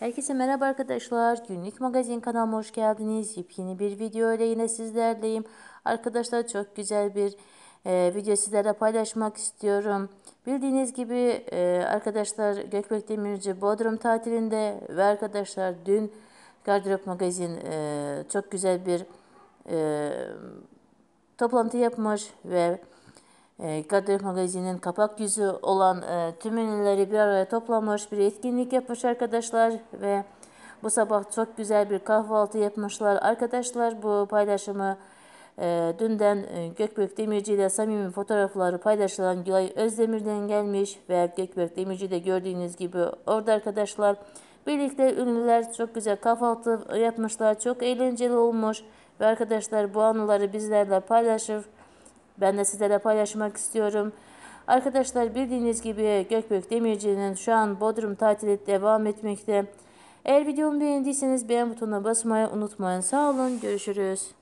Herkese merhaba arkadaşlar. Günlük magazin kanalıma hoş geldiniz. Yepyeni bir video ile yine sizlerleyim. Arkadaşlar çok güzel bir e, video sizlere paylaşmak istiyorum. Bildiğiniz gibi e, arkadaşlar Gökbek Demirci Bodrum tatilinde ve arkadaşlar dün Gardırop Magazin e, çok güzel bir e, toplantı yapmış ve ee, Kadın magazinin kapak yüzü olan e, tüm ünlüleri bir araya toplamış bir etkinlik yapmış arkadaşlar ve bu sabah çok güzel bir kahvaltı yapmışlar. Arkadaşlar bu paylaşımı e, dünden e, Gökberk Demirci ile samimi fotoğrafları paylaşılan Gülay Özdemir'den gelmiş ve Gökberk Demirci de gördüğünüz gibi orada arkadaşlar birlikte ünlüler çok güzel kahvaltı yapmışlar. Çok eğlenceli olmuş ve arkadaşlar bu anıları bizlerle paylaşıp ben de sizlere paylaşmak istiyorum. Arkadaşlar bildiğiniz gibi gökbük Demirci'nin şu an Bodrum tatili devam etmekte. Eğer videomu beğendiyseniz beğen butonuna basmayı unutmayın. Sağ olun görüşürüz.